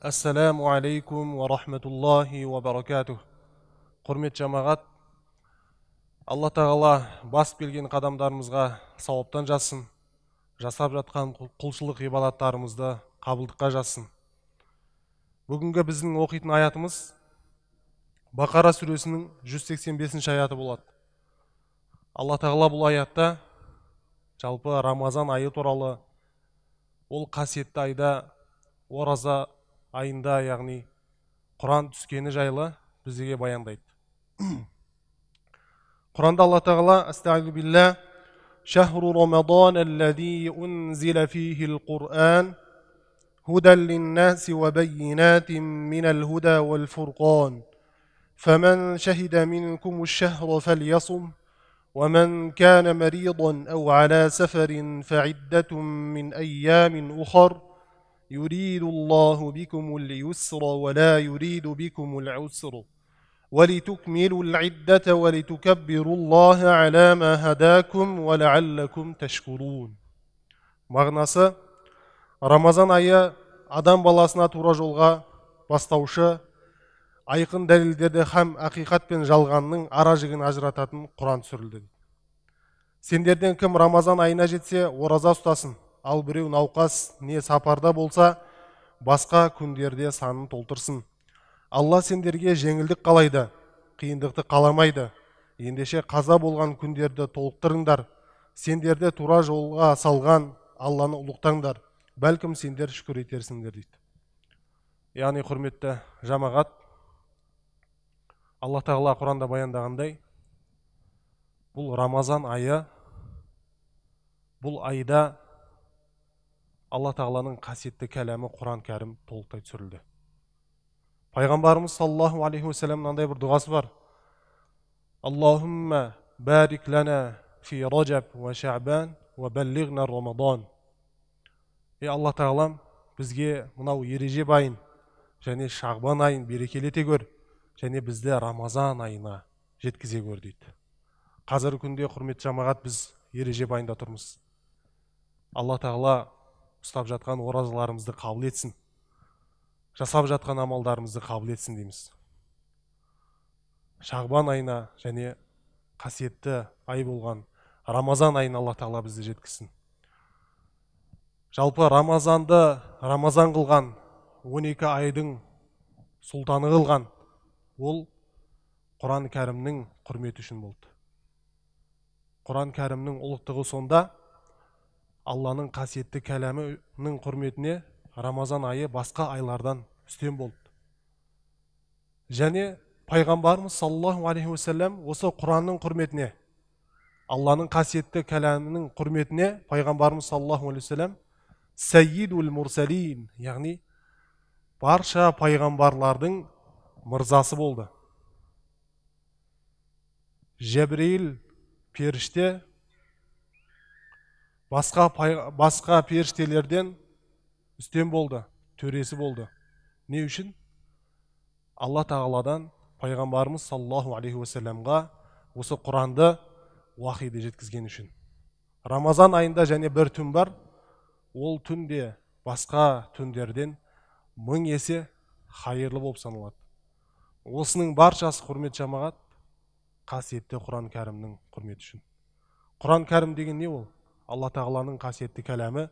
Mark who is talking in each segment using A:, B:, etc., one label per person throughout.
A: ассаляму алейкум уа рахматуллахи уа баракатух құрмет жамағат алла тағала басып келген қадамдарымызға сауаптан жазсын жасап жатқан құлшылық ғибадаттарымызды қабылдыққа жазсын бүгінгі біздің оқитын аятымыз бақара сүресінің 185 аяты болады алла тағала бұл аятта жалпы рамазан айы туралы ол қасиетті айда ораза айында яғни құран түскені жайлы бізге баяндайды құранда алла тағала әстағилу билля шәһру рамадан аллади унзила фихи құран هدى للناس وبينات من الهدى والفرقان فمن شهد منكم الشهر فليصم ومن كان مريضا أو على سفر فعدة من أيام أخر يريد الله بكم اليسر ولا يريد بكم العسر ولتكملوا العدة ولتكبروا الله على ما هداكم ولعلكم تشكرون мағынасы рамазан айы адам баласына тура жолға бастаушы айқын дәлелдерді һәм ақиқат пен жалғанның ара жігін ажырататын құран түсірілді сендерден кім рамазан айына жетсе ораза ұстасын ал біреу науқас не сапарда болса басқа күндерде санын толтырсын алла сендерге жеңілдік қалайды қиындықты қаламайды ендеше қаза болған күндерді толықтырыңдар сендерді тура жолға салған алланы ұлықтаңдар бәлкім сендер шүкір етерсіңдер дейді яғни құрметті жамағат алла тағала құранда баяндағандай бұл рамазан айы бұл айда алла тағаланың қасиетті кәләмі құран кәрім толықтай түсірілді пайғамбарымыз саллаллаху алейхи уассалам мынандай бір дұғасы бар аллахумма бәрик фи ражаб уа шабан уа рамадан е алла тағалам бізге мынау ереже айын және шағбан айын берекелете көр және бізді рамазан айына жеткізе көр дейді қазіргі күнде құрметті жамағат біз ереже айында тұрмыз алла тағала ұстап жатқан оразаларымызды қабыл етсін жасап жатқан амалдарымызды қабыл етсін дейміз шағбан айына және қасиетті ай болған рамазан айына алла тағала бізді жеткізсін жалпы рамазанды рамазан қылған 12 айдың сұлтаны қылған ол құран кәрімнің құрметі үшін болды құран кәрімнің ұлықтығы сонда алланың қасиетті кәләмінің құрметіне рамазан айы басқа айлардан үстем болды және пайғамбарымыз саллаллаху алейхи уассалам осы құранның құрметіне алланың қасиетті кәләмінің құрметіне пайғамбарымыз саллаллаху алейхи уассалам сәйидул мурсалин яғни барша пайғамбарлардың мырзасы болды жәбірейіл періште басқа, басқа періштелерден үстем болды төресі болды не үшін алла тағаладан пайғамбарымыз саллаллаху алейхи уассаламға осы құранды уақиды жеткізген үшін рамазан айында және бір түн бар ол түн де басқа түндерден мың есе хайырлы болып саналады осының баршасы құрмет жамағат қасиетті құран кәрімнің құрметі үшін құран кәрім деген не ол алла тағаланың қасиетті кәләмі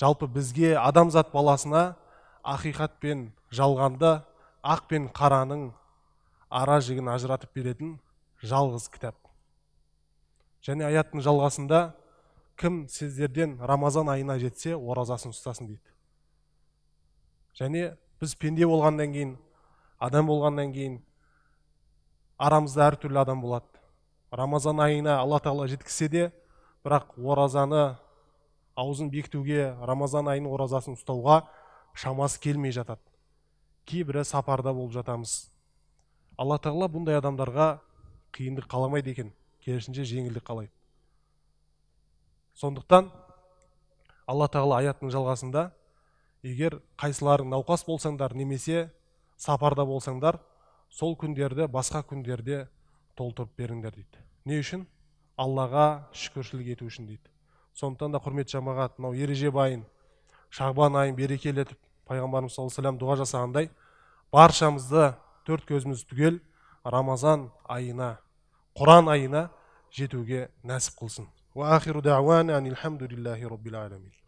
A: жалпы бізге адамзат баласына ақиқат пен жалғанды ақ пен қараның ара жігін ажыратып беретін жалғыз кітап және аяттың жалғасында кім сіздерден рамазан айына жетсе оразасын ұстасын дейді және біз пенде болғаннан кейін адам болғаннан кейін арамызда әртүрлі адам болады рамазан айына алла тағала жеткізсе де бірақ оразаны аузын бекітуге рамазан айының оразасын ұстауға шамасы келмей жатады кейбірі сапарда болып жатамыз алла тағала бұндай адамдарға қиындық қаламайды екен керісінше жеңілдік қалайды сондықтан алла тағала аяттың жалғасында егер қайсыларың науқас болсаңдар немесе сапарда болсаңдар сол күндерді басқа күндерде толтырып беріңдер дейді не үшін аллаға шүкіршілік ету үшін дейді сондықтан да құрметті жамағат мынау ереже байын шағбан айын берекелетіп пайғамбарымыз саллаллаху салам дұға жасағандай баршамызды төрт көзіміз түгел рамазан айына құран айына жетуге нәсіп қылсын